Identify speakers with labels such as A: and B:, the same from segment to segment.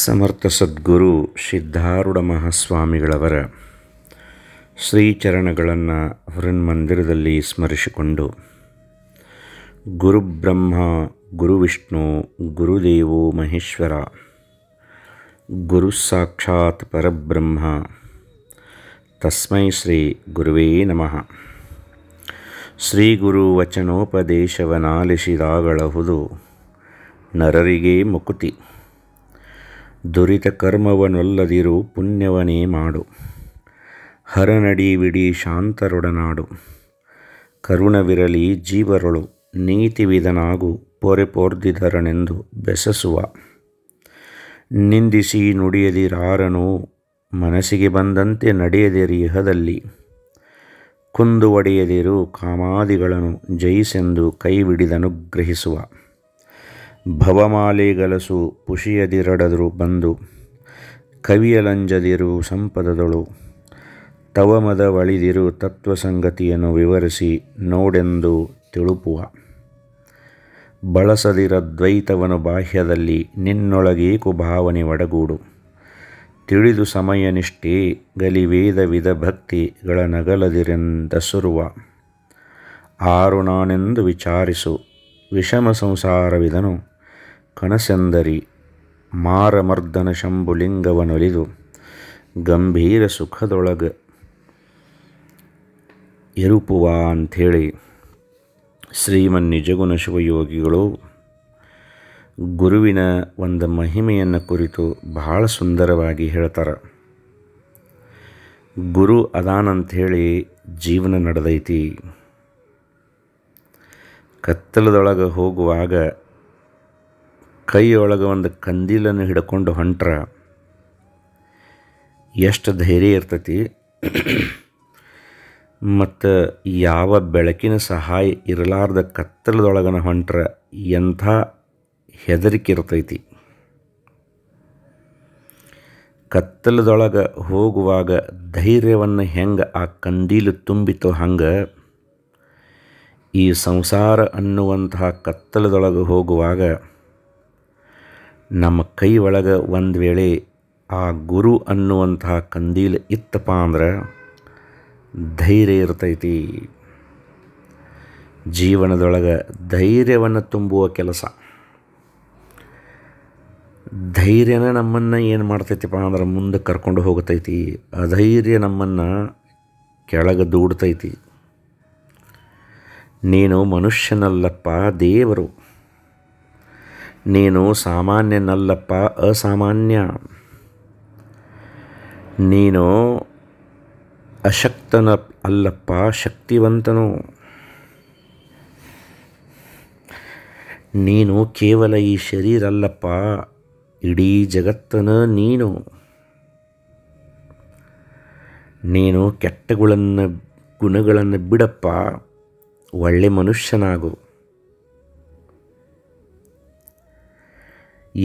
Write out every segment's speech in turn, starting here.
A: ಸಮರ್ಥ ಸದ್ಗುರು ಸಿದ್ಧಾರೂಢ ಮಹಾಸ್ವಾಮಿಗಳವರ ಶ್ರೀಚರಣಗಳನ್ನು ಹೃನ್ಮಂದಿರದಲ್ಲಿ ಸ್ಮರಿಸಿಕೊಂಡು ಗುರುಬ್ರಹ್ಮ ಗುರುವಿಷ್ಣು ಗುರುದೇವೋ ಮಹೇಶ್ವರ ಗುರು ಸಾಕ್ಷಾತ್ ಪರಬ್ರಹ್ಮ ತಸ್ಮೈ ಶ್ರೀ ಗುರುವೇ ನಮಃ ಶ್ರೀ ಗುರು ವಚನೋಪದೇಶವನಾಲಿಸಿದಾಗಳಹುದು ನರರಿಗೆ ಮುಕುತಿ ದುರಿತ ಕರ್ಮವನೊಲ್ಲದಿರು ಪುಣ್ಯವನೇ ಮಾಡು ಹರನಡಿವಿಡಿ ಶಾಂತರೊಡನಾಡು ಕರುಣವಿರಲಿ ಜೀವರೊಳು ನೀತಿವಿದನಾಗು ಪೊರೆ ಪೋರ್ದಿದರನೆಂದು ಬೆಸಸುವ ನಿಂದಿಸಿ ನುಡಿಯದಿರಾರನು ಮನಸ್ಸಿಗೆ ಬಂದಂತೆ ನಡೆಯದಿರಿ ಇಹದಲ್ಲಿ ಕುಂದು ಒಡೆಯದಿರು ಕಾಮಾದಿಗಳನ್ನು ಜಯಿಸೆಂದು ಕೈವಿಡಿದನುಗ್ರಹಿಸುವ ಭವಮಾಲೆಗಲಸು ಪುಷಿಯದಿರಡದರು ಬಂದು ಕವಿಯಲಂಜದಿರು ಸಂಪದದಳು ತವಮದ ಒಳಿದಿರು ತತ್ವ ಸಂಗತಿಯನ್ನು ವಿವರಿಸಿ ನೋಡೆಂದು ತಿಳುಪುವ ಬಳಸದಿರ ದ್ವೈತವನು ಬಾಹ್ಯದಲ್ಲಿ ನಿನ್ನೊಳಗೇಕು ಭಾವನೆ ಒಡಗೂಡು ತಿಳಿದು ಗಲಿವೇದ ವಿಧ ಭಕ್ತಿಗಳ ನಗಲದಿರೆಂದಸುರುವ ಆರು ನಾನೆಂದು ವಿಚಾರಿಸು ವಿಷಮ ಸಂಸಾರವಿದನು ಕಣಸಂದರಿ ಮಾರಮರ್ದನ ಶಂಭುಲಿಂಗವನೊಲಿದು ಗಂಭೀರ ಸುಖದೊಳಗ ಎರುಪುವ ಅಂಥೇಳಿ ನಿಜಗುಣ ಶಿವಯೋಗಿಗಳು ಗುರುವಿನ ಒಂದು ಮಹಿಮೆಯನ್ನು ಕುರಿತು ಬಹಳ ಸುಂದರವಾಗಿ ಹೇಳ್ತಾರೆ ಗುರು ಅದಾನಂಥೇಳಿ ಜೀವನ ನಡೆದೈತಿ ಕತ್ತಲದೊಳಗೆ ಹೋಗುವಾಗ ಕೈಯೊಳಗೆ ಒಂದು ಕಂದೀಲನ್ನು ಹಿಡ್ಕೊಂಡು ಹೊಂಟ್ರ ಎಷ್ಟು ಧೈರ್ಯ ಇರ್ತೈತಿ ಮತ್ತು ಯಾವ ಬೆಳಕಿನ ಸಹಾಯ ಇರಲಾರ್ದ ಕತ್ತಲದೊಳಗನ ಹೊಂಟ್ರ ಎಂಥ ಹೆದರಿಕೆ ಇರ್ತೈತಿ ಕತ್ತಲದೊಳಗೆ ಹೋಗುವಾಗ ಧೈರ್ಯವನ್ನು ಹೆಂಗೆ ಆ ಕಂದೀಲು ತುಂಬಿತು ಹಂಗೆ ಈ ಸಂಸಾರ ಅನ್ನುವಂತಹ ಕತ್ತಲದೊಳಗೆ ಹೋಗುವಾಗ ನಮ್ಮ ಕೈ ಒಳಗೆ ಒಂದು ವೇಳೆ ಆ ಗುರು ಅನ್ನುವಂತಹ ಕಂದೀಲ್ ಇತ್ತಪ್ಪ ಅಂದ್ರೆ ಧೈರ್ಯ ಇರ್ತೈತಿ ಜೀವನದೊಳಗೆ ಧೈರ್ಯವನ್ನು ತುಂಬುವ ಕೆಲಸ ಧೈರ್ಯನ ನಮ್ಮನ್ನು ಏನು ಮಾಡ್ತೈತಿಪ್ಪ ಅಂದ್ರೆ ಮುಂದೆ ಕರ್ಕೊಂಡು ಹೋಗ್ತೈತಿ ಅಧೈರ್ಯ ನಮ್ಮನ್ನು ಕೆಳಗೆ ದೂಡ್ತೈತಿ ನೀನು ಮನುಷ್ಯನಲ್ಲಪ್ಪ ದೇವರು ನೀನು ಸಾಮಾನ್ಯನಲ್ಲಪ್ಪ ಅಸಾಮಾನ್ಯ ನೀನು ಅಶಕ್ತನ ಅಲ್ಲಪ್ಪ ಶಕ್ತಿವಂತನು ನೀನು ಕೇವಲ ಈ ಶರೀರ ಅಲ್ಲಪ್ಪ ಇಡೀ ಜಗತ್ತನ ನೀನು ನೀನು ಕೆಟ್ಟಗಳನ್ನು ಗುಣಗಳನ್ನು ಬಿಡಪ್ಪ ಒಳ್ಳೆ ಮನುಷ್ಯನಾಗು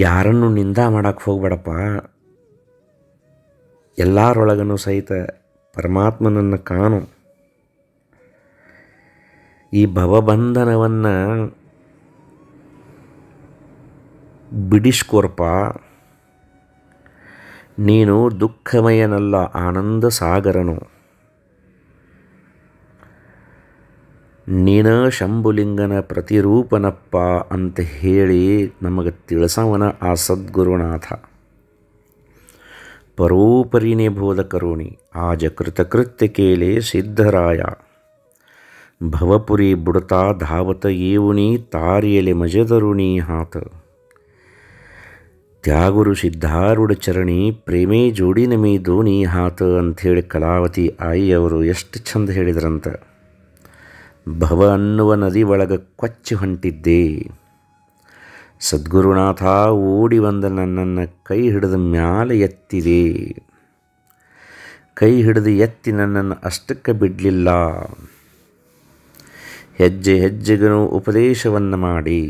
A: ಯಾರನ್ನು ನಿಂದ ಮಾಡೋಕ್ಕೆ ಹೋಗ್ಬೇಡಪ್ಪ ಎಲ್ಲರೊಳಗನು ಸಹಿತ ಪರಮಾತ್ಮನನ್ನು ಕಾಣು ಈ ಭವಬಂಧನವನ್ನು ಬಿಡಿಸ್ಕೊರ್ಪ ನೀನು ದುಃಖಮಯನಲ್ಲ ಆನಂದ ಸಾಗರನು ನೀನ ಶಂಭುಲಿಂಗನ ಪ್ರತಿರೂಪನಪ್ಪ ಅಂತ ಹೇಳಿ ನಮಗೆ ತಿಳಿಸವನ ಆ ಸದ್ಗುರುನಾಥ ಪರೋಪರಿನೇ ಬೋಧಕರುಣಿ ಆ ಕೇಳಿ ಸಿದ್ಧರಾಯ ಭವಪುರಿ ಬುಡತಾ ಧಾವತ ಏವುಣಿ ತಾರಿಯಲೆ ಮಜದರುಣಿ ಹಾತ ತ್ಯಾಗುರು ಸಿದ್ಧಾರೂಢ ಚರಣಿ ಪ್ರೇಮೇ ಜೋಡಿ ನಮಿ ದೋಣಿ ಹಾತ ಅಂಥೇಳಿ ಕಲಾವತಿ ಆಯಿಯವರು ಎಷ್ಟು ಚಂದ ಹೇಳಿದ್ರಂತೆ ಭವ ಅನ್ನುವ ನದಿ ಒಳಗ ಕೊಚ್ಚಿ ಹೊಂಟಿದ್ದೆ ಸದ್ಗುರುನಾಥ ಓಡಿ ಬಂದ ನನ್ನನ್ನು ಕೈ ಹಿಡಿದ ಮ್ಯಾಲೆ ಎತ್ತಿದೆ ಕೈ ಹಿಡಿದು ಎತ್ತಿ ನನ್ನನ್ನು ಅಷ್ಟಕ್ಕೆ ಬಿಡಲಿಲ್ಲ ಹೆಜ್ಜೆ ಹೆಜ್ಜೆಗೂ ಉಪದೇಶವನ್ನು ಮಾಡಿ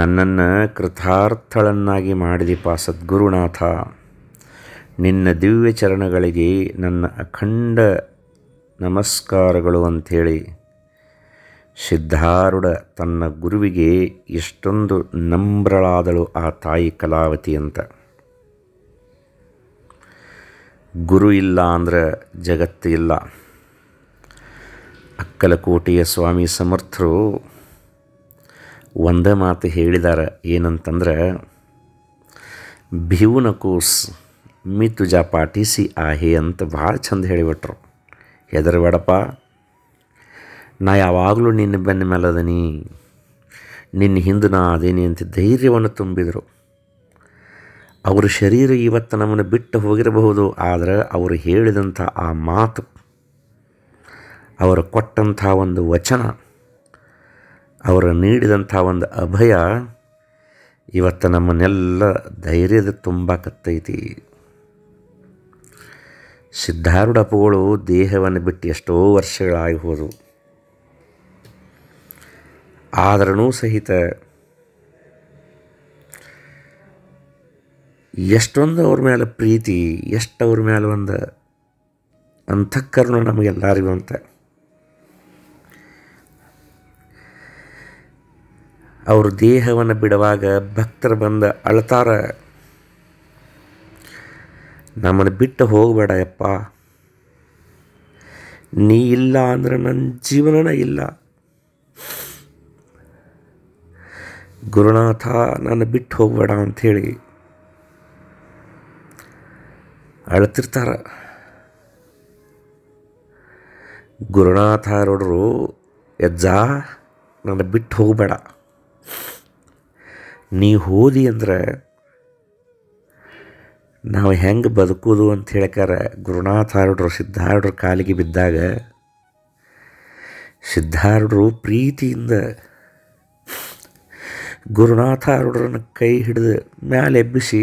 A: ನನ್ನನ್ನು ಕೃತಾರ್ಥಳನ್ನಾಗಿ ಮಾಡಿದಿಪ ಸದ್ಗುರುನಾಥ ನಿನ್ನ ದಿವ್ಯ ಚರಣಗಳಿಗೆ ನನ್ನ ಅಖಂಡ ನಮಸ್ಕಾರಗಳು ಅಂಥೇಳಿ ಸಿದ್ಧಾರೂಢ ತನ್ನ ಗುರುವಿಗೆ ಎಷ್ಟೊಂದು ನಮ್ರಳಾದಳು ಆ ತಾಯಿ ಕಲಾವತಿ ಅಂತ ಗುರು ಇಲ್ಲ ಅಂದ್ರೆ ಜಗತ್ತು ಇಲ್ಲ ಅಕ್ಕಲಕೋಟೆಯ ಸ್ವಾಮಿ ಸಮರ್ಥರು ಒಂದೇ ಮಾತು ಹೇಳಿದಾರ ಏನಂತಂದ್ರೆ ಕೂಸ್ ಮಿತುಜಾ ಪಾಟೀಸಿ ಆಹೆ ಅಂತ ಭಾಳ ಚಂದ ಹೇಳಿಬಿಟ್ರು ಹೆದರಬೇಡಪ್ಪ ನಾ ಯಾವಾಗಲೂ ನಿನ್ನ ಬೆನ್ನ ಮೇಲದನಿ ನಿನ್ನ ಹಿಂದೆ ನಾ ಅದೇನಿ ಅಂತ ಧೈರ್ಯವನ್ನು ತುಂಬಿದರು ಅವರ ಶರೀರ ಇವತ್ತು ನಮ್ಮನ್ನು ಬಿಟ್ಟು ಹೋಗಿರಬಹುದು ಆದರೆ ಅವರು ಹೇಳಿದಂಥ ಆ ಮಾತು ಅವರು ಕೊಟ್ಟಂಥ ಒಂದು ವಚನ ಅವರು ನೀಡಿದಂಥ ಒಂದು ಅಭಯ ಇವತ್ತು ನಮ್ಮನ್ನೆಲ್ಲ ಧೈರ್ಯದ ತುಂಬಾಕತ್ತೈತಿ ಸಿದ್ಧಾರೂಢಪುಗಳು ದೇಹವನ್ನು ಬಿಟ್ಟು ಎಷ್ಟೋ ವರ್ಷಗಳಾಗಿ ಹೋದವು ಆದರೂ ಸಹಿತ ಎಷ್ಟೊಂದು ಅವ್ರ ಮೇಲೆ ಪ್ರೀತಿ ಎಷ್ಟು ಅವ್ರ ಮೇಲೆ ಒಂದು ಅಂತಃಕರಣ ನಮಗೆಲ್ಲರಿಗೂ ಅಂತ ಅವ್ರ ದೇಹವನ್ನು ಬಿಡುವಾಗ ಭಕ್ತರು ಬಂದ ಅಳ್ತಾರ ನಮ್ಮನ್ನು ಬಿಟ್ಟು ಹೋಗಬೇಡ ಯಪ್ಪ ನೀ ಇಲ್ಲ ಅಂದರೆ ನನ್ನ ಜೀವನನೇ ಇಲ್ಲ ಗುರುನಾಥ ನನ್ನ ಬಿಟ್ಟು ಹೋಗಬೇಡ ಅಂಥೇಳಿ ಅಳ್ತಿರ್ತಾರೆ ಗುರುನಾಥ ನೋಡ್ರು ಎಜ್ಜಾ ನನ್ನ ಬಿಟ್ಟು ಹೋಗಬೇಡ ನೀ ಹೋದಿ ಅಂದರೆ ನಾವು ಹೆಂಗೆ ಬದುಕೋದು ಅಂತ ಹೇಳ್ಕಾರ ಗುರುನಾಥಾರ್ಡ್ರು ಸಿದ್ಧಾರ್ಡ್ರ ಕಾಲಿಗೆ ಬಿದ್ದಾಗ ಸಿದ್ಧಾರ್ಡ್ರು ಪ್ರೀತಿಯಿಂದ ಗುರುನಾಥಾರ್ಡ್ರನ್ನ ಕೈ ಹಿಡಿದು ಮ್ಯಾಲೆ ಎಬ್ಬಿಸಿ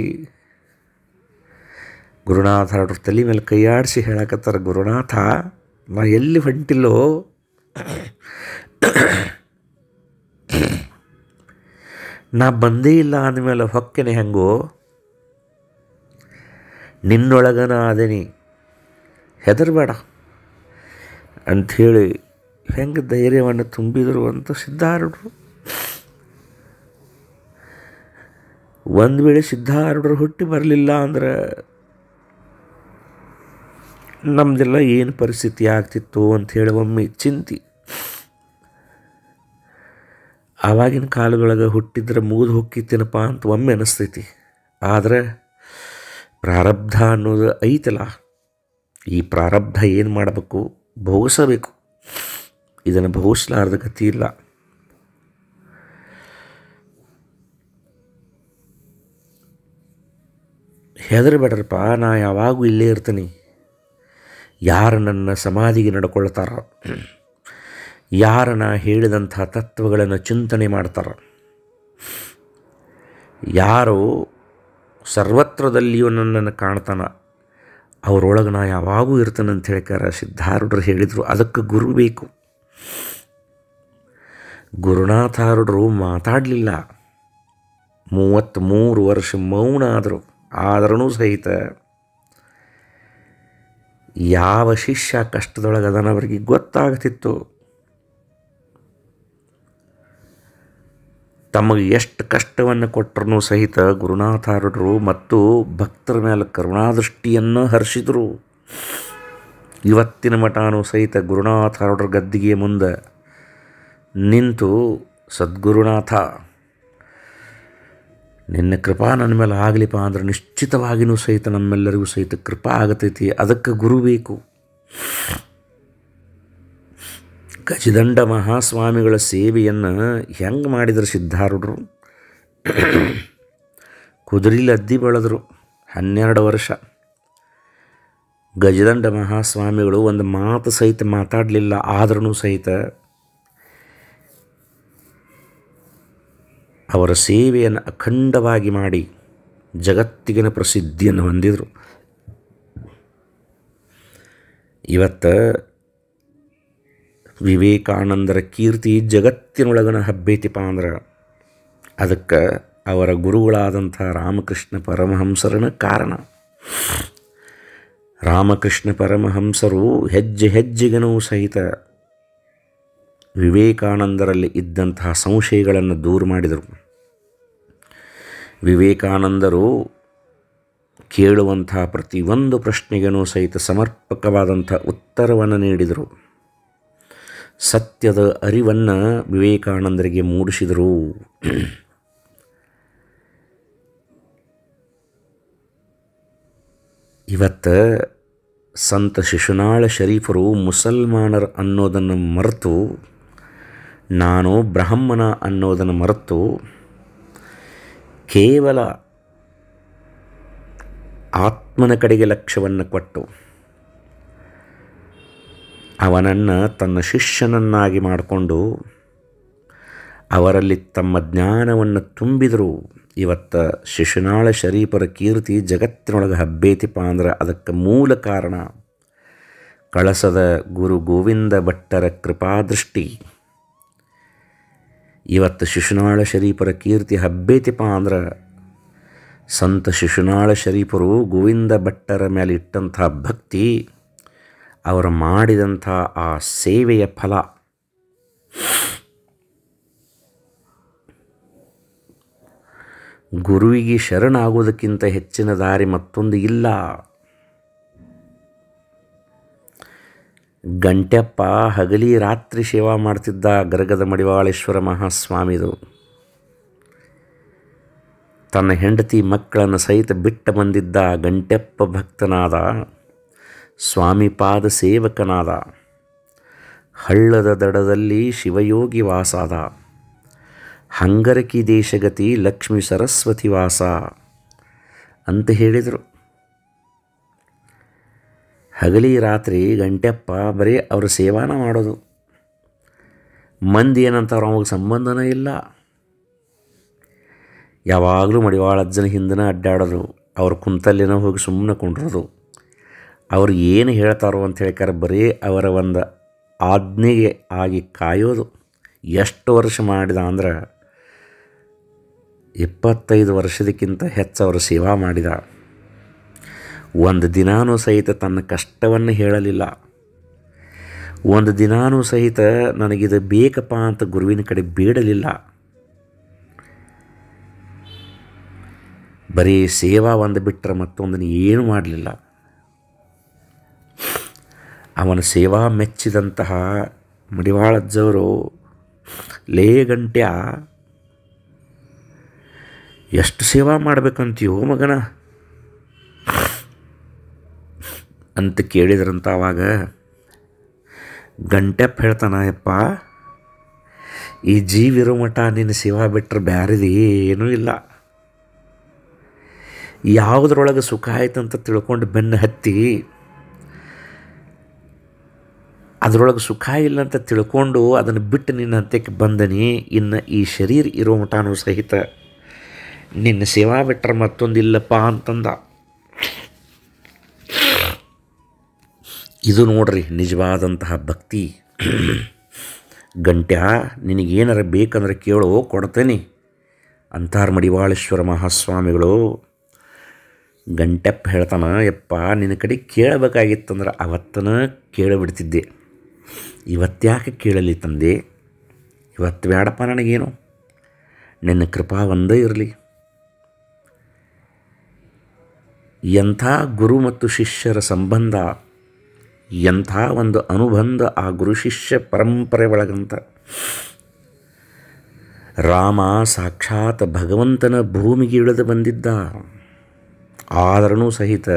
A: ಗುರುನಾಥಾರ್ಡ್ರ ತಲೆ ಮೇಲೆ ಕೈಯಾಡಿಸಿ ಹೇಳಕತ್ತಾರ ಗುರುನಾಥ ನಾ ಎಲ್ಲಿ ಹೊಂಟಿಲ್ಲೋ ನಾ ಬಂದೇ ಇಲ್ಲ ಅಂದಮೇಲೆ ಹೊಕ್ಕೆನೆ ಹೆಂಗೋ ನಿನ್ನೊಳಗನಾದನಿ ಹೆದರ್ಬೇಡ ಅಂಥೇಳಿ ಹೆಂಗೆ ಧೈರ್ಯವನ್ನು ತುಂಬಿದರು ಅಂತ ಸಿದ್ಧಾರೂಢರು ಒಂದು ವೇಳೆ ಸಿದ್ಧಾರೂಢರು ಹುಟ್ಟಿ ಬರಲಿಲ್ಲ ಅಂದ್ರೆ ನಮ್ಮದೆಲ್ಲ ಏನು ಪರಿಸ್ಥಿತಿ ಆಗ್ತಿತ್ತು ಅಂಥೇಳಿ ಒಮ್ಮೆ ಚಿಂತಿ ಆವಾಗಿನ ಕಾಲದೊಳಗೆ ಹುಟ್ಟಿದ್ರೆ ಮುಗಿದು ಹೋಗ್ತಿತ್ತೇನಪ್ಪ ಅಂತ ಒಮ್ಮೆ ಅನಿಸ್ತೈತಿ ಆದರೆ ಪ್ರಾರಬ್ಧ ಅನ್ನೋದು ಐತಲ್ಲ ಈ ಪ್ರಾರಬ್ಧ ಏನು ಮಾಡಬೇಕು ಭೋಗಿಸಬೇಕು ಇದನ್ನು ಭೋಗಿಸ್ಲಾರ್ದ ಗತಿ ಇಲ್ಲ ಹೆದರಬೇಡ್ರಪ್ಪ ನಾ ಯಾವಾಗೂ ಇಲ್ಲೇ ಇರ್ತೀನಿ ಯಾರು ನನ್ನ ಸಮಾಧಿಗೆ ನಡ್ಕೊಳ್ತಾರ ಯಾರು ನಾ ಹೇಳಿದಂಥ ತತ್ವಗಳನ್ನು ಚಿಂತನೆ ಮಾಡ್ತಾರ ಯಾರು ಸರ್ವತ್ರದಲ್ಲಿಯೂ ನನ್ನನ್ನು ಕಾಣ್ತಾನ ಅವರೊಳಗೆ ನಾ ಯಾವಾಗೂ ಇರ್ತಾನಂತ ಹೇಳಿಕಾರ ಸಿದ್ಧಾರೂಢರು ಹೇಳಿದರು ಅದಕ್ಕೆ ಗುರು ಬೇಕು ಗುರುನಾಥಾರುಡ್ರು ಮಾತಾಡಲಿಲ್ಲ ಮೂವತ್ತ್ಮೂರು ವರ್ಷ ಮೌನ ಆದರು ಆದ್ರೂ ಸಹಿತ ಯಾವ ಶಿಷ್ಯ ಕಷ್ಟದೊಳಗೆ ಅದನ್ನು ಅವರಿಗೆ ಗೊತ್ತಾಗ್ತಿತ್ತು ತಮಗೆ ಎಷ್ಟು ಕಷ್ಟವನ್ನು ಕೊಟ್ಟರೂ ಸಹಿತ ಗುರುನಾಥಾರರು ಮತ್ತು ಭಕ್ತರ ಮೇಲೆ ಕರುಣಾದೃಷ್ಟಿಯನ್ನು ಹರಿಸಿದರು ಇವತ್ತಿನ ಮಠಾನು ಸಹಿತ ಗುರುನಾಥಾರರ ಗದ್ದಿಗೆ ಮುಂದೆ ನಿಂತು ಸದ್ಗುರುನಾಥ ನಿನ್ನ ಕೃಪಾ ನನ್ನ ಮೇಲೆ ಆಗಲಿಪ್ಪ ಅಂದ್ರೆ ನಿಶ್ಚಿತವಾಗಿಯೂ ಸಹಿತ ನಮ್ಮೆಲ್ಲರಿಗೂ ಸಹಿತ ಕೃಪಾ ಆಗತೈತಿ ಅದಕ್ಕೆ ಗುರು ಬೇಕು ಗಜದಂಡ ಮಹಾಸ್ವಾಮಿಗಳ ಸೇವೆಯನ್ನು ಹೆಂಗೆ ಮಾಡಿದ್ರು ಸಿದ್ಧಾರೂಢರು ಕುದುರೆಲಿ ಅದ್ದಿ ಬೆಳೆದರು ಹನ್ನೆರಡು ವರ್ಷ ಗಜದಂಡ ಮಹಾಸ್ವಾಮಿಗಳು ಒಂದು ಮಾತು ಸಹಿತ ಮಾತಾಡಲಿಲ್ಲ ಆದ್ರೂ ಸಹಿತ ಅವರ ಸೇವೆಯನ್ನು ಅಖಂಡವಾಗಿ ಮಾಡಿ ಜಗತ್ತಿಗಿನ ಪ್ರಸಿದ್ಧಿಯನ್ನು ಹೊಂದಿದರು ಇವತ್ತು ವಿವೇಕಾನಂದರ ಕೀರ್ತಿ ಜಗತ್ತಿನೊಳಗನ ಹಬ್ಬೈತಿಪ್ಪ ಅಂದ್ರೆ ಅದಕ್ಕೆ ಅವರ ಗುರುಗಳಾದಂಥ ರಾಮಕೃಷ್ಣ ಪರಮಹಂಸರನ ಕಾರಣ ರಾಮಕೃಷ್ಣ ಪರಮಹಂಸರು ಹೆಜ್ಜೆ ಹೆಜ್ಜೆಗನೂ ಸಹಿತ ವಿವೇಕಾನಂದರಲ್ಲಿ ಇದ್ದಂತಹ ಸಂಶಯಗಳನ್ನು ದೂರ ಮಾಡಿದರು ವಿವೇಕಾನಂದರು ಕೇಳುವಂತಹ ಪ್ರತಿಯೊಂದು ಪ್ರಶ್ನೆಗೂ ಸಹಿತ ಸಮರ್ಪಕವಾದಂಥ ಉತ್ತರವನ್ನು ನೀಡಿದರು ಸತ್ಯದ ಅರಿವನ್ನು ವಿವೇಕಾನಂದರಿಗೆ ಮೂಡಿಸಿದರು ಇವತ್ತು ಸಂತ ಶಿಶುನಾಳ ಶರೀಫರು ಮುಸಲ್ಮಾನರು ಅನ್ನೋದನ್ನು ಮರೆತು ನಾನು ಬ್ರಾಹ್ಮಣ ಅನ್ನೋದನ್ನು ಮರೆತು ಕೇವಲ ಆತ್ಮನ ಕಡೆಗೆ ಲಕ್ಷ್ಯವನ್ನು ಕೊಟ್ಟು ಅವನನ್ನು ತನ್ನ ಶಿಷ್ಯನನ್ನಾಗಿ ಮಾಡಿಕೊಂಡು ಅವರಲ್ಲಿ ತಮ್ಮ ಜ್ಞಾನವನ್ನು ತುಂಬಿದರು ಇವತ್ತು ಶಿಶುನಾಳ ಶರೀಫರ ಕೀರ್ತಿ ಜಗತ್ತಿನೊಳಗೆ ಹಬ್ಬೇತಿಪ್ಪ ಅಂದ್ರೆ ಅದಕ್ಕೆ ಮೂಲ ಕಾರಣ ಕಳಸದ ಗುರು ಗೋವಿಂದ ಭಟ್ಟರ ಕೃಪಾದೃಷ್ಟಿ ಇವತ್ತು ಶಿಶುನಾಳ ಶರೀಫರ ಕೀರ್ತಿ ಹಬ್ಬೇತಿಪ್ಪ ಅಂದ್ರೆ ಸಂತ ಶಿಶುನಾಳ ಶರೀಫರು ಗೋವಿಂದ ಭಟ್ಟರ ಮೇಲೆ ಇಟ್ಟಂಥ ಭಕ್ತಿ ಅವರು ಮಾಡಿದಂಥ ಆ ಸೇವೆಯ ಫಲ ಗುರುವಿಗೆ ಶರಣಾಗುವುದಕ್ಕಿಂತ ಹೆಚ್ಚಿನ ದಾರಿ ಮತ್ತೊಂದು ಇಲ್ಲ ಗಂಟೆಪ್ಪ ಹಗಲಿ ರಾತ್ರಿ ಸೇವಾ ಮಾಡ್ತಿದ್ದ ಗರಗದ ಮಡಿವಾಳೇಶ್ವರ ಮಹಾಸ್ವಾಮಿದು ತನ್ನ ಹೆಂಡತಿ ಮಕ್ಕಳನ್ನು ಸಹಿತ ಬಿಟ್ಟು ಬಂದಿದ್ದ ಗಂಟೆಪ್ಪ ಭಕ್ತನಾದ ಸ್ವಾಮಿಪಾದ ಸೇವಕನಾದ ಹಳ್ಳದ ದಡದಲ್ಲಿ ಶಿವಯೋಗಿ ವಾಸಾದ ಹಂಗರಕಿ ದೇಶಗತಿ ಲಕ್ಷ್ಮಿ ಸರಸ್ವತಿ ವಾಸ ಅಂತ ಹೇಳಿದರು ಹಗಲಿ ರಾತ್ರಿ ಗಂಟೆಪ್ಪ ಬರೀ ಅವ್ರ ಸೇವಾನ ಮಾಡೋದು ಮಂದಿ ಏನಂತಾರೋ ಅವಾಗ ಸಂಬಂಧನೇ ಇಲ್ಲ ಯಾವಾಗಲೂ ಮಡಿವಾಳ ಅಜ್ಜನ ಹಿಂದನ ಅಡ್ಡಾಡೋದು ಅವ್ರ ಕುಂತಲ್ಲಿನ ಹೋಗಿ ಸುಮ್ಮನೆ ಕುಂಡ್ರೋದು ಅವ್ರು ಏನು ಹೇಳ್ತಾರೋ ಅಂತ ಹೇಳ್ಕರ ಬರೀ ಅವರ ಒಂದು ಆಜ್ಞೆಗೆ ಆಗಿ ಕಾಯೋದು ಎಷ್ಟು ವರ್ಷ ಮಾಡಿದ ಅಂದ್ರೆ ಇಪ್ಪತ್ತೈದು ವರ್ಷದಕ್ಕಿಂತ ಹೆಚ್ಚು ಅವರು ಸೇವಾ ಮಾಡಿದ ಒಂದು ದಿನಾನೂ ಸಹಿತ ತನ್ನ ಕಷ್ಟವನ್ನು ಹೇಳಲಿಲ್ಲ ಒಂದು ದಿನಾನೂ ಸಹಿತ ನನಗಿದು ಬೇಕಪ್ಪ ಅಂತ ಗುರುವಿನ ಕಡೆ ಬೇಡಲಿಲ್ಲ ಬರೀ ಸೇವಾ ಒಂದು ಬಿಟ್ಟರೆ ಮತ್ತೊಂದನ್ನು ಏನೂ ಮಾಡಲಿಲ್ಲ ಅವನ ಸೇವಾ ಮೆಚ್ಚಿದಂತಹ ಮಡಿವಾಳಜ್ಜವರು ಲೇ ಗಂಟ್ಯ ಎಷ್ಟು ಸೇವಾ ಮಾಡಬೇಕಂತೀಯೋ ಮಗನ ಅಂತ ಕೇಳಿದ್ರಂತ ಆವಾಗ ಗಂಟೆಪ್ಪ ಹೇಳ್ತಾನೆ ಈ ಜೀವಿರೋ ಮಠ ನಿನ್ನ ಸೇವಾ ಬಿಟ್ಟರೆ ಬ್ಯಾರಿದು ಏನೂ ಇಲ್ಲ ಯಾವುದ್ರೊಳಗೆ ಸುಖ ಆಯ್ತಂತ ತಿಳ್ಕೊಂಡು ಬೆನ್ನು ಹತ್ತಿ ಅದರೊಳಗೆ ಸುಖ ಇಲ್ಲ ಅಂತ ತಿಳ್ಕೊಂಡು ಅದನ್ನು ಬಿಟ್ಟು ನಿನ್ನ ಅಂತ್ಯಕ್ಕೆ ಬಂದನಿ ಇನ್ನು ಈ ಶರೀರ ಇರೋ ಮಠನೂ ಸಹಿತ ನಿನ್ನ ಸೇವಾ ಬಿಟ್ಟರೆ ಮತ್ತೊಂದಿಲ್ಲಪ್ಪ ಅಂತಂದ ಇದು ನೋಡ್ರಿ ನಿಜವಾದಂತಹ ಭಕ್ತಿ ಗಂಟ್ಯಾ ನಿನಗೇನಾರ ಬೇಕಂದ್ರೆ ಕೇಳೋ ಕೊಡ್ತೇನೆ ಅಂತಾರ ಮಡಿವಾಳೇಶ್ವರ ಮಹಾಸ್ವಾಮಿಗಳು ಗಂಟೆಪ್ಪ ಹೇಳ್ತಾನ ಯಪ್ಪ ನಿನ್ನ ಕಡೆ ಕೇಳಬೇಕಾಗಿತ್ತಂದ್ರೆ ಅವತ್ತನ ಕೇಳಿಬಿಡ್ತಿದ್ದೆ ಇವತ್ತ್ಯಾಕೆ ಕೇಳಲಿ ತಂದೆ ಇವತ್ತು ಬೇಡಪ್ಪ ನನಗೇನು ನಿನ್ನ ಕೃಪಾ ಒಂದೇ ಇರಲಿ ಎಂಥ ಗುರು ಮತ್ತು ಶಿಷ್ಯರ ಸಂಬಂಧ ಎಂಥ ಒಂದು ಅನುಬಂಧ ಆ ಗುರು ಶಿಷ್ಯ ಪರಂಪರೆ ಒಳಗಂತ ರಾಮ ಸಾಕ್ಷಾತ್ ಭಗವಂತನ ಭೂಮಿಗೆ ಇಳಿದು ಬಂದಿದ್ದ ಆದರೂ ಸಹಿತ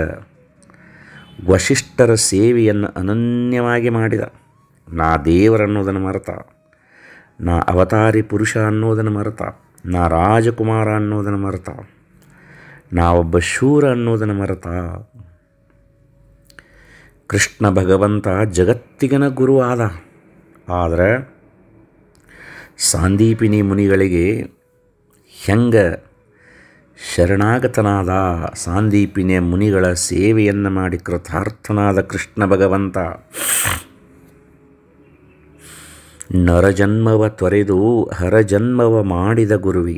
A: ವಶಿಷ್ಠರ ಸೇವೆಯನ್ನು ಅನನ್ಯವಾಗಿ ಮಾಡಿದ ನಾ ಅನ್ನೋದನ್ನು ಮರೆತ ನಾ ಅವತಾರಿ ಪುರುಷ ಅನ್ನೋದನ್ನು ಮರೆತ ನಾ ರಾಜಕುಮಾರ ಅನ್ನೋದನ್ನು ಮರೆತ ನಾ ಒಬ್ಬ ಶೂರ ಅನ್ನೋದನ್ನು ಮರೆತ ಕೃಷ್ಣ ಭಗವಂತ ಜಗತ್ತಿಗನ ಗುರು ಆದ ಆದರೆ ಸಾಂದೀಪಿನಿ ಮುನಿಗಳಿಗೆ ಹೆಂಗೆ ಶರಣಾಗತನಾದ ಸಾಂದೀಪಿನಿಯ ಮುನಿಗಳ ಸೇವೆಯನ್ನು ಮಾಡಿ ಕೃತಾರ್ಥನಾದ ಕೃಷ್ಣ ಭಗವಂತ ನರಜನ್ಮವ ತೊರೆದು ಹರಜನ್ಮವ ಮಾಡಿದ ಗುರುವಿ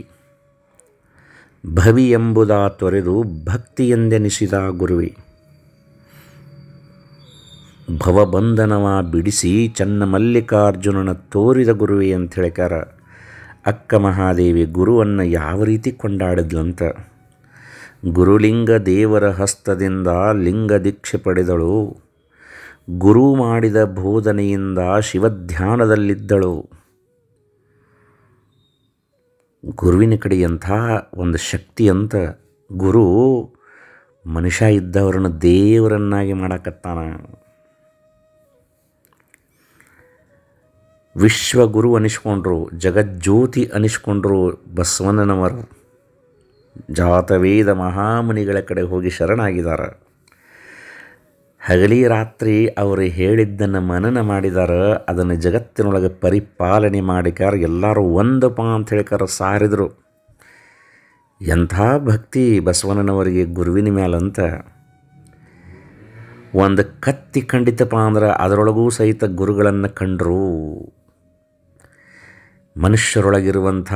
A: ಭವಿ ಎಂಬುದ ತೊರೆದು ಭಕ್ತಿಯೆಂದೆನಿಸಿದ ಗುರುವಿ ಭವಬಂಧನವ ಬಿಡಿಸಿ ಚನ್ನ ಮಲ್ಲಿಕಾರ್ಜುನನ ತೋರಿದ ಗುರುವಿ ಅಂತ ಹೇಳಿಕಾರ ಅಕ್ಕ ಮಹಾದೇವಿ ಗುರುವನ್ನು ಯಾವ ರೀತಿ ಕೊಂಡಾಡಿದ್ಲಂತ ಗುರುಲಿಂಗ ದೇವರ ಹಸ್ತದಿಂದ ಲಿಂಗ ದೀಕ್ಷೆ ಪಡೆದಳು ಗುರು ಮಾಡಿದ ಬೋಧನೆಯಿಂದ ಶಿವಧ್ಯಾನದಲ್ಲಿದ್ದಳು ಗುರುವಿನ ಕಡೆಯಂಥ ಒಂದು ಶಕ್ತಿ ಅಂತ ಗುರು ಮನುಷ್ಯ ಇದ್ದವರನ್ನು ದೇವರನ್ನಾಗಿ ಮಾಡಕತ್ತಾನ ಗುರು ಅನಿಸ್ಕೊಂಡ್ರು ಜಗಜ್ಯೋತಿ ಅನಿಸ್ಕೊಂಡ್ರು ಬಸವಣ್ಣನವರು ಜಾತವೇದ ಮಹಾಮುನಿಗಳ ಕಡೆ ಹೋಗಿ ಶರಣಾಗಿದ್ದಾರೆ ಹಗಲಿ ರಾತ್ರಿ ಅವರು ಹೇಳಿದ್ದನ್ನು ಮನನ ಮಾಡಿದಾರ ಅದನ್ನು ಜಗತ್ತಿನೊಳಗೆ ಪರಿಪಾಲನೆ ಮಾಡಿಕಾರ ಎಲ್ಲರೂ ಒಂದಪ್ಪ ಅಂತ ಹೇಳಿಕಾರ ಸಾರಿದರು ಎಂಥ ಭಕ್ತಿ ಬಸವಣ್ಣನವರಿಗೆ ಗುರುವಿನ ಮೇಲಂತ ಒಂದು ಕತ್ತಿ ಖಂಡಿತಪ್ಪ ಅಂದ್ರೆ ಅದರೊಳಗೂ ಸಹಿತ ಗುರುಗಳನ್ನು ಕಂಡರು ಮನುಷ್ಯರೊಳಗಿರುವಂಥ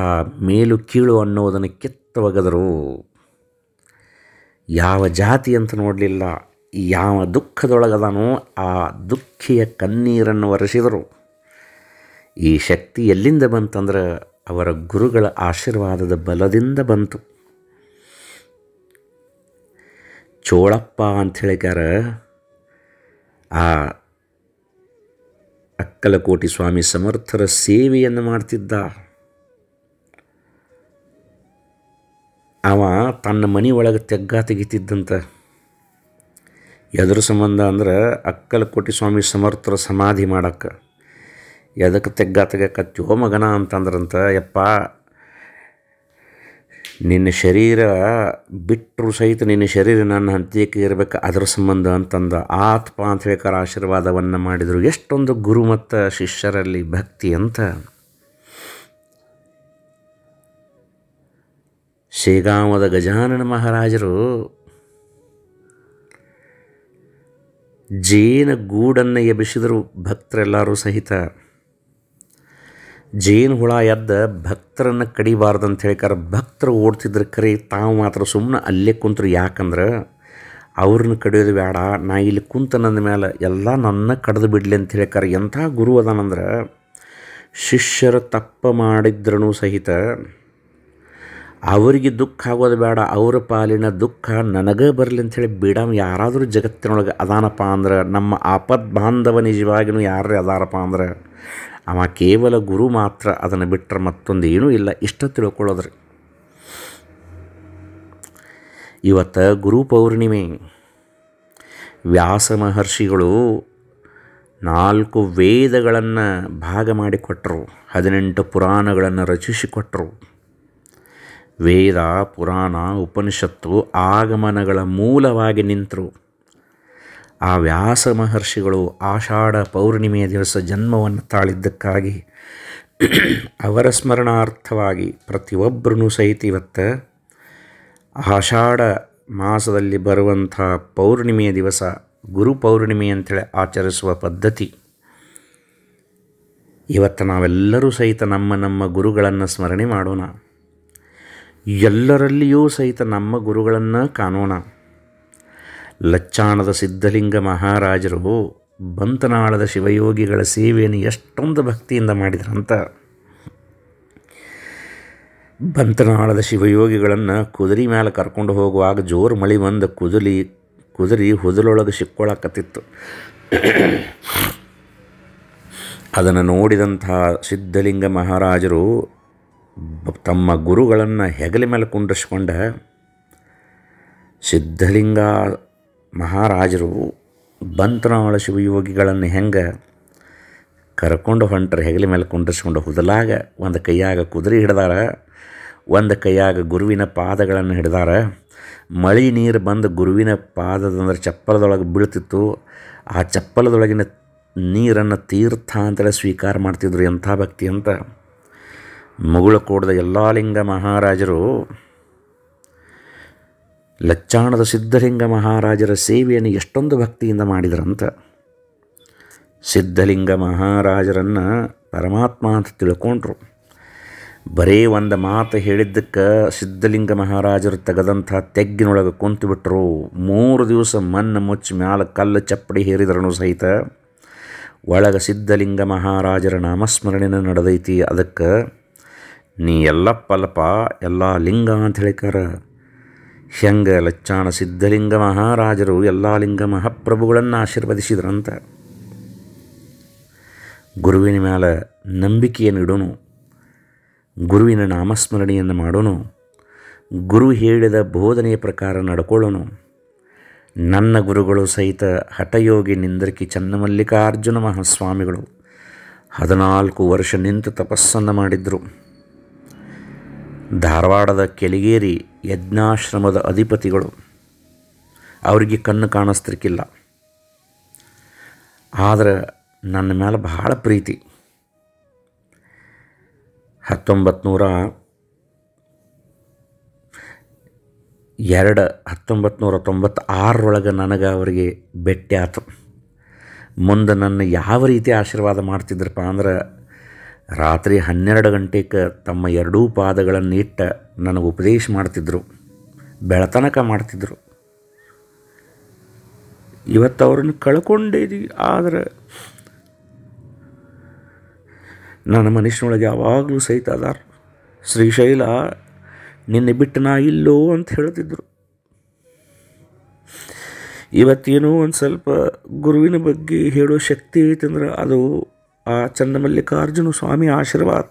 A: ಮೇಲು ಕೀಳು ಅನ್ನೋದನ್ನು ಒಗೆದರು ಯಾವ ಜಾತಿ ಅಂತ ನೋಡಲಿಲ್ಲ ಯಾವ ದುಃಖದೊಳಗದನೋ ಆ ದುಃಖಿಯ ಕಣ್ಣೀರನ್ನು ಒರೆಸಿದರು ಈ ಶಕ್ತಿ ಎಲ್ಲಿಂದ ಬಂತಂದ್ರೆ ಅವರ ಗುರುಗಳ ಆಶೀರ್ವಾದದ ಬಲದಿಂದ ಬಂತು ಚೋಳಪ್ಪ ಅಂತ ಹೇಳಿಕಾರ ಆ ಅಕ್ಕಲಕೋಟಿ ಸ್ವಾಮಿ ಸಮರ್ಥರ ಸೇವೆಯನ್ನು ಮಾಡ್ತಿದ್ದ ಅವ ತನ್ನ ಮನೆಯೊಳಗೆ ತೆಗ್ಗ ತೆಗಿತಿದ್ದಂತ ಎದ್ರ ಸಂಬಂಧ ಅಂದ್ರೆ ಅಕ್ಕಲಕೋಟಿ ಸ್ವಾಮಿ ಸಮರ್ಥರ ಸಮಾಧಿ ಮಾಡಕ್ಕೆ ಎದಕ್ಕೆ ತೆಗ್ಗ ತೆಗಕತ್ಯೋ ಮಗನ ಅಂತಂದ್ರಂತ ಯಪ್ಪ ನಿನ್ನ ಶರೀರ ಬಿಟ್ಟರು ಸಹಿತ ನಿನ್ನ ಶರೀರ ನನ್ನ ಹಂತಿಕೆ ಇರಬೇಕು ಅದರ ಸಂಬಂಧ ಅಂತಂದ ಆತ್ಮ ಅಂತ ಹೇಳ್ಕಾರ ಆಶೀರ್ವಾದವನ್ನು ಮಾಡಿದರು ಎಷ್ಟೊಂದು ಗುರು ಮತ್ತು ಶಿಷ್ಯರಲ್ಲಿ ಭಕ್ತಿ ಅಂತ ಶ್ರೀಗಾಮದ ಗಜಾನನ ಮಹಾರಾಜರು ಜೇನ ಗೂಡನ್ನು ಎಬ್ಬಿಸಿದರು ಭಕ್ತರೆಲ್ಲರೂ ಸಹಿತ ಜೇನು ಹುಳ ಎದ್ದ ಭಕ್ತರನ್ನು ಕಡಿಬಾರ್ದು ಅಂತ ಹೇಳ್ಕಾರ ಭಕ್ತರು ಓಡ್ತಿದ್ರು ಕರೆ ತಾವು ಮಾತ್ರ ಸುಮ್ಮನೆ ಅಲ್ಲೇ ಕುಂತರು ಯಾಕಂದ್ರೆ ಅವ್ರನ್ನ ಕಡಿಯೋದು ಬೇಡ ನಾ ಇಲ್ಲಿ ಕುಂತ ನನ್ನ ಮೇಲೆ ಎಲ್ಲ ನನ್ನ ಕಡ್ದು ಬಿಡಲಿ ಅಂತ ಹೇಳ್ಕಾರ ಎಂಥ ಗುರು ಅದಾನಂದ್ರೆ ಶಿಷ್ಯರು ತಪ್ಪು ಮಾಡಿದ್ರೂ ಸಹಿತ ಅವರಿಗೆ ದುಃಖ ಆಗೋದು ಬೇಡ ಅವರ ಪಾಲಿನ ದುಃಖ ನನಗೆ ಬರಲಿ ಅಂಥೇಳಿ ಬೇಡಮ್ ಯಾರಾದರೂ ಜಗತ್ತಿನೊಳಗೆ ಅದಾನಪ್ಪ ಅಂದ್ರೆ ನಮ್ಮ ಆಪದ್ ಬಾಂಧವ ನಿಜವಾಗಿಯೂ ಯಾರೇ ಅದಾರಪ್ಪ ಅಂದ್ರೆ ಅವ ಕೇವಲ ಗುರು ಮಾತ್ರ ಅದನ್ನು ಬಿಟ್ಟರೆ ಮತ್ತೊಂದು ಏನೂ ಇಲ್ಲ ಇಷ್ಟ ತಿಳ್ಕೊಳ್ಳೋದ್ರಿ ಇವತ್ತು ಗುರು ಪೌರ್ಣಿಮೆ ವ್ಯಾಸ ಮಹರ್ಷಿಗಳು ನಾಲ್ಕು ವೇದಗಳನ್ನು ಭಾಗ ಮಾಡಿಕೊಟ್ಟರು ಹದಿನೆಂಟು ಪುರಾಣಗಳನ್ನು ರಚಿಸಿಕೊಟ್ಟರು ವೇದ ಪುರಾಣ ಉಪನಿಷತ್ತು ಆಗಮನಗಳ ಮೂಲವಾಗಿ ನಿಂತರು ಆ ವ್ಯಾಸ ಮಹರ್ಷಿಗಳು ಆಷಾಢ ಪೌರ್ಣಿಮೆಯ ದಿವಸ ಜನ್ಮವನ್ನು ತಾಳಿದ್ದಕ್ಕಾಗಿ ಅವರ ಸ್ಮರಣಾರ್ಥವಾಗಿ ಪ್ರತಿಯೊಬ್ಬರೂ ಸಹಿತ ಇವತ್ತು ಆಷಾಢ ಮಾಸದಲ್ಲಿ ಬರುವಂಥ ಪೌರ್ಣಿಮೆಯ ದಿವಸ ಗುರು ಪೌರ್ಣಿಮೆ ಅಂತೇಳಿ ಆಚರಿಸುವ ಪದ್ಧತಿ ಇವತ್ತು ನಾವೆಲ್ಲರೂ ಸಹಿತ ನಮ್ಮ ನಮ್ಮ ಗುರುಗಳನ್ನು ಸ್ಮರಣೆ ಮಾಡೋಣ ಎಲ್ಲರಲ್ಲಿಯೂ ಸಹಿತ ನಮ್ಮ ಗುರುಗಳನ್ನು ಕಾಣೋಣ ಲಚ್ಚಾಣದ ಸಿದ್ಧಲಿಂಗ ಮಹಾರಾಜರು ಬಂತನಾಳದ ಶಿವಯೋಗಿಗಳ ಸೇವೆಯನ್ನು ಎಷ್ಟೊಂದು ಭಕ್ತಿಯಿಂದ ಮಾಡಿದ್ರಂತ ಬಂತನಾಳದ ಶಿವಯೋಗಿಗಳನ್ನು ಕುದುರೆ ಮೇಲೆ ಕರ್ಕೊಂಡು ಹೋಗುವಾಗ ಜೋರು ಮಳೆ ಬಂದ ಕುದುಲಿ ಕುದುರೆ ಹುದಲೊಳಗೆ ಸಿಕ್ಕೊಳಕತ್ತಿತ್ತು ಅದನ್ನು ನೋಡಿದಂಥ ಸಿದ್ಧಲಿಂಗ ಮಹಾರಾಜರು ತಮ್ಮ ಗುರುಗಳನ್ನು ಹೆಗಲ ಮೇಲೆ ಕುಂಡಿಸ್ಕೊಂಡ ಸಿದ್ಧಲಿಂಗ ಮಹಾರಾಜರು ಬಂತನಾಳ ಶಿವಯೋಗಿಗಳನ್ನು ಹೆಂಗೆ ಕರ್ಕೊಂಡು ಹೊಂಟ್ರೆ ಹೆಗಲಿ ಮೇಲೆ ಕುಂಡಿಸ್ಕೊಂಡು ಹುದಲಾಗ ಒಂದು ಕೈಯಾಗ ಕುದುರೆ ಹಿಡ್ದಾರ ಒಂದು ಕೈಯಾಗ ಗುರುವಿನ ಪಾದಗಳನ್ನು ಹಿಡ್ದಾರ ಮಳೆ ನೀರು ಬಂದು ಗುರುವಿನ ಪಾದದಂದ್ರೆ ಚಪ್ಪಲದೊಳಗೆ ಬೀಳ್ತಿತ್ತು ಆ ಚಪ್ಪಲದೊಳಗಿನ ನೀರನ್ನು ತೀರ್ಥ ಅಂತೇಳಿ ಸ್ವೀಕಾರ ಮಾಡ್ತಿದ್ರು ಎಂಥ ಭಕ್ತಿ ಅಂತ ಎಲ್ಲ ಲಿಂಗ ಮಹಾರಾಜರು ಲಚ್ಚಾಣದ ಸಿದ್ಧಲಿಂಗ ಮಹಾರಾಜರ ಸೇವೆಯನ್ನು ಎಷ್ಟೊಂದು ಭಕ್ತಿಯಿಂದ ಮಾಡಿದರಂತ ಸಿದ್ಧಲಿಂಗ ಮಹಾರಾಜರನ್ನು ಪರಮಾತ್ಮ ಅಂತ ತಿಳ್ಕೊಂಡ್ರು ಬರೇ ಒಂದು ಮಾತು ಹೇಳಿದ್ದಕ್ಕೆ ಸಿದ್ಧಲಿಂಗ ಮಹಾರಾಜರು ತೆಗೆದಂಥ ತೆಗ್ಗಿನೊಳಗೆ ಕುಂತುಬಿಟ್ರು ಮೂರು ದಿವಸ ಮಣ್ಣು ಮುಚ್ಚಿ ಮ್ಯಾಲೆ ಕಲ್ಲು ಚಪ್ಪಡಿ ಹೇರಿದ್ರೂ ಸಹಿತ ಒಳಗೆ ಸಿದ್ಧಲಿಂಗ ಮಹಾರಾಜರ ನಾಮಸ್ಮರಣೆಯನ್ನು ನಡೆದೈತಿ ಅದಕ್ಕೆ ನೀ ಪಲ್ಪ ಎಲ್ಲ ಲಿಂಗ ಅಂತ ಹೇಳಿಕಾರ ಹೆಂಗ ಲಚ್ಚಾಣ ಸಿದ್ಧಲಿಂಗ ಮಹಾರಾಜರು ಎಲ್ಲ ಲಿಂಗ ಮಹಾಪ್ರಭುಗಳನ್ನು ಆಶೀರ್ವದಿಸಿದ್ರಂತ ಗುರುವಿನ ಮೇಲೆ ನಂಬಿಕೆಯನ್ನು ಇಡೋನು ಗುರುವಿನ ನಾಮಸ್ಮರಣೆಯನ್ನು ಮಾಡೋನು ಗುರು ಹೇಳಿದ ಬೋಧನೆಯ ಪ್ರಕಾರ ನಡ್ಕೊಳ್ಳೋನು ನನ್ನ ಗುರುಗಳು ಸಹಿತ ಹಠಯೋಗಿ ನಿಂದರ್ಕಿ ಚನ್ನಮಲ್ಲಿಕಾರ್ಜುನ ಮಹಾಸ್ವಾಮಿಗಳು ಹದಿನಾಲ್ಕು ವರ್ಷ ನಿಂತು ತಪಸ್ಸನ್ನು ಮಾಡಿದರು ಧಾರವಾಡದ ಕೆಲಿಗೇರಿ ಯಜ್ಞಾಶ್ರಮದ ಅಧಿಪತಿಗಳು ಅವರಿಗೆ ಕಣ್ಣು ಕಾಣಿಸ್ತಿರ್ಕಿಲ್ಲ ಆದರೆ ನನ್ನ ಮೇಲೆ ಬಹಳ ಪ್ರೀತಿ ಹತ್ತೊಂಬತ್ತು ಎರಡು ಹತ್ತೊಂಬತ್ತು ತೊಂಬತ್ತಾರರೊಳಗೆ ನನಗೆ ಅವರಿಗೆ ಭೇಟಿ ಆತು ಮುಂದೆ ನನ್ನ ಯಾವ ರೀತಿ ಆಶೀರ್ವಾದ ಮಾಡ್ತಿದ್ರಪ್ಪ ಅಂದ್ರೆ ರಾತ್ರಿ ಹನ್ನೆರಡು ಗಂಟೆಗೆ ತಮ್ಮ ಎರಡೂ ಪಾದಗಳನ್ನು ಇಟ್ಟ ನನಗೆ ಉಪದೇಶ ಮಾಡ್ತಿದ್ದರು ಬೆಳತನಕ ಮಾಡ್ತಿದ್ದರು ಇವತ್ತು ಅವ್ರನ್ನ ಕಳ್ಕೊಂಡಿದ್ವಿ ಆದರೆ ನನ್ನ ಮನುಷ್ಯನೊಳಗೆ ಯಾವಾಗಲೂ ಸಹಿತ ಅದಾರ ಶ್ರೀಶೈಲ ನಿನ್ನೆ ಬಿಟ್ಟು ನಾ ಇಲ್ಲೋ ಅಂತ ಹೇಳ್ತಿದ್ರು ಇವತ್ತೇನೋ ಒಂದು ಸ್ವಲ್ಪ ಗುರುವಿನ ಬಗ್ಗೆ ಹೇಳೋ ಶಕ್ತಿ ಐತಂದ್ರೆ ಅದು ಆ ಚನ್ನಮಲ್ಲಿಕಾರ್ಜುನ ಸ್ವಾಮಿ ಆಶೀರ್ವಾದ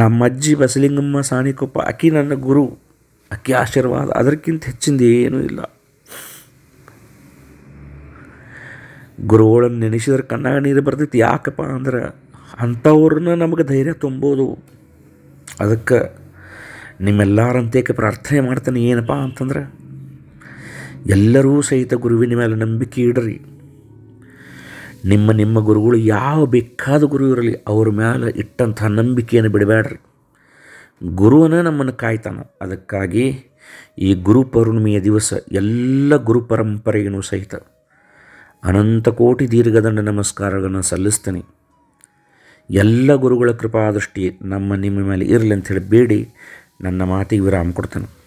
A: ನಮ್ಮ ಅಜ್ಜಿ ಬಸಲಿಂಗಮ್ಮ ಸಾಣಿಕೊಪ್ಪ ಅಕ್ಕಿ ನನ್ನ ಗುರು ಅಕ್ಕಿ ಆಶೀರ್ವಾದ ಅದಕ್ಕಿಂತ ಹೆಚ್ಚಿಂದ ಏನೂ ಇಲ್ಲ ಗುರುಗಳನ್ನು ನೆನೆಸಿದ್ರೆ ಕಣ್ಣಾಗ ನೀರು ಬರ್ತೈತಿ ಯಾಕಪ್ಪ ಅಂದ್ರೆ ಅಂಥವ್ರನ್ನ ನಮಗೆ ಧೈರ್ಯ ತುಂಬೋದು ಅದಕ್ಕೆ ನಿಮ್ಮೆಲ್ಲರಂತೇಕೆ ಪ್ರಾರ್ಥನೆ ಮಾಡ್ತಾನೆ ಏನಪ್ಪ ಅಂತಂದ್ರೆ ಎಲ್ಲರೂ ಸಹಿತ ಗುರುವಿನ ಮೇಲೆ ನಂಬಿಕೆ ಇಡ್ರಿ ನಿಮ್ಮ ನಿಮ್ಮ ಗುರುಗಳು ಯಾವ ಬೇಕಾದ ಗುರು ಇರಲಿ ಅವ್ರ ಮೇಲೆ ಇಟ್ಟಂತಹ ನಂಬಿಕೆಯನ್ನು ಬಿಡಬೇಡ್ರಿ ಗುರುವನೇ ನಮ್ಮನ್ನು ಕಾಯ್ತಾನೆ ಅದಕ್ಕಾಗಿ ಈ ಗುರು ಪೌರ್ಣಿಮೆಯ ದಿವಸ ಎಲ್ಲ ಗುರು ಪರಂಪರೆಯನ್ನು ಸಹಿತ ಅನಂತ ಕೋಟಿ ದೀರ್ಘದಂಡ ನಮಸ್ಕಾರಗಳನ್ನು ಸಲ್ಲಿಸ್ತೀನಿ ಎಲ್ಲ ಗುರುಗಳ ಕೃಪಾದೃಷ್ಟಿ ನಮ್ಮ ನಿಮ್ಮ ಮೇಲೆ ಇರಲಿ ಅಂತ ಹೇಳಿ ಬೇಡಿ ನನ್ನ ಮಾತಿಗೆ ವಿರಾಮ ಕೊಡ್ತೇನೆ